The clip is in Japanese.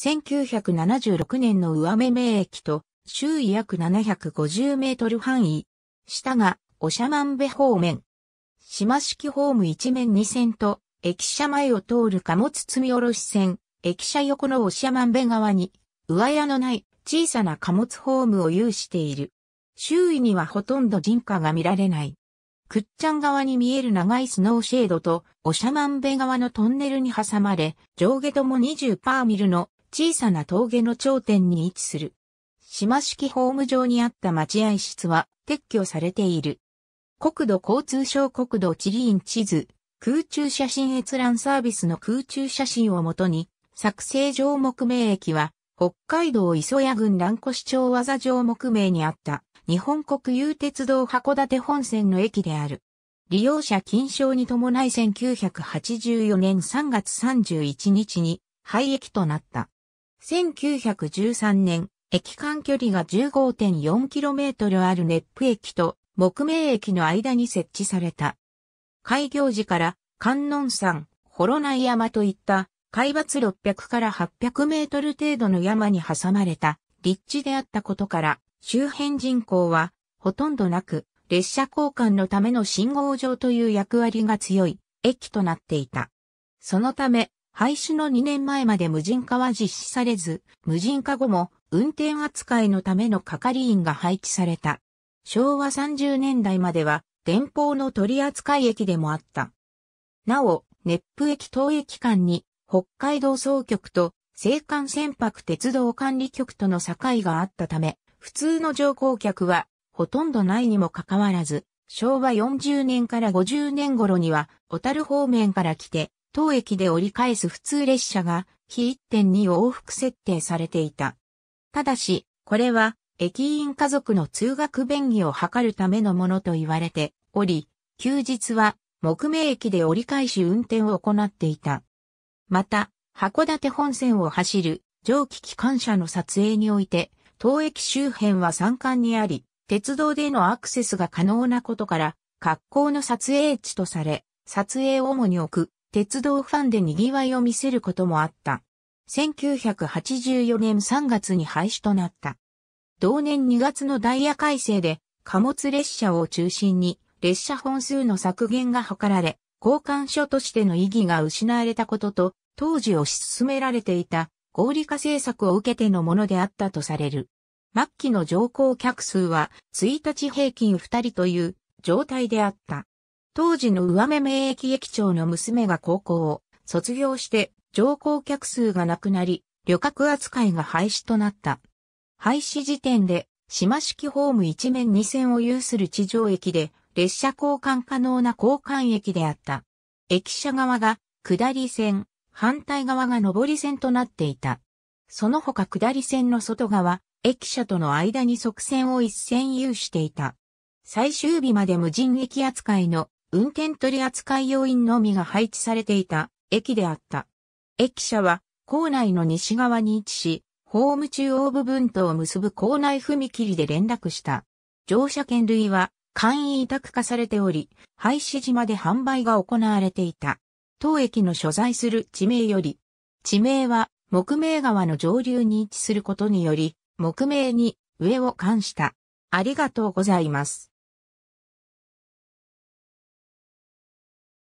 1976年の上目名駅と周囲約750メートル範囲。下が、おしゃまんべ方面。島式ホーム一面二線と、駅舎前を通る貨物積み下ろし線、駅舎横のおしゃまんべ側に、上屋のない小さな貨物ホームを有している。周囲にはほとんど人家が見られない。くっちゃん側に見える長いスノーシェードと、おしゃまんべ側のトンネルに挟まれ、上下とも20パーミルの小さな峠の頂点に位置する。島式ホーム上にあった待合室は撤去されている。国土交通省国土地理院地図、空中写真閲覧サービスの空中写真をもとに、作成上目名駅は、北海道磯谷郡蘭越町技座上目名にあった日本国有鉄道函館本線の駅である。利用者禁賞に伴い1984年3月31日に廃駅となった。1913年、駅間距離が 15.4km ある熱府駅と木明駅の間に設置された。開業時から観音山、ホロナイ山といった海抜600から800メートル程度の山に挟まれた立地であったことから周辺人口はほとんどなく列車交換のための信号場という役割が強い駅となっていた。そのため廃止の2年前まで無人化は実施されず、無人化後も運転扱いのための係員が配置された。昭和30年代までは、電報の取扱い駅でもあった。なお、熱風駅等駅間に、北海道総局と、青函船舶鉄道管理局との境があったため、普通の乗降客は、ほとんどないにもかかわらず、昭和40年から50年頃には、小樽方面から来て、当駅で折り返す普通列車が、非1.2往復設定されていた。ただし、これは、駅員家族の通学便宜を図るためのものと言われており、休日は、木目駅で折り返し運転を行っていた。また、函館本線を走る蒸気機関車の撮影において、当駅周辺は山間にあり、鉄道でのアクセスが可能なことから、格好の撮影地とされ、撮影を主に置く鉄道ファンで賑わいを見せることもあった。1984年3月に廃止となった。同年2月のダイヤ改正で貨物列車を中心に列車本数の削減が図られ、交換所としての意義が失われたことと、当時を進められていた合理化政策を受けてのものであったとされる。末期の乗降客数は1日平均2人という状態であった。当時の上目名駅駅長の娘が高校を卒業して乗降客数がなくなり、旅客扱いが廃止となった。廃止時点で、島式ホーム一面二線を有する地上駅で、列車交換可能な交換駅であった。駅舎側が下り線、反対側が上り線となっていた。その他下り線の外側、駅舎との間に側線を一線有していた。最終日まで無人駅扱いの運転取扱要員のみが配置されていた駅であった。駅舎は構内の西側に位置し、ホーム中央部分とを結ぶ構内踏切で連絡した。乗車券類は簡易委託化されており、廃止島で販売が行われていた。当駅の所在する地名より、地名は木名川の上流に位置することにより、木名に上を冠した。ありがとうございます。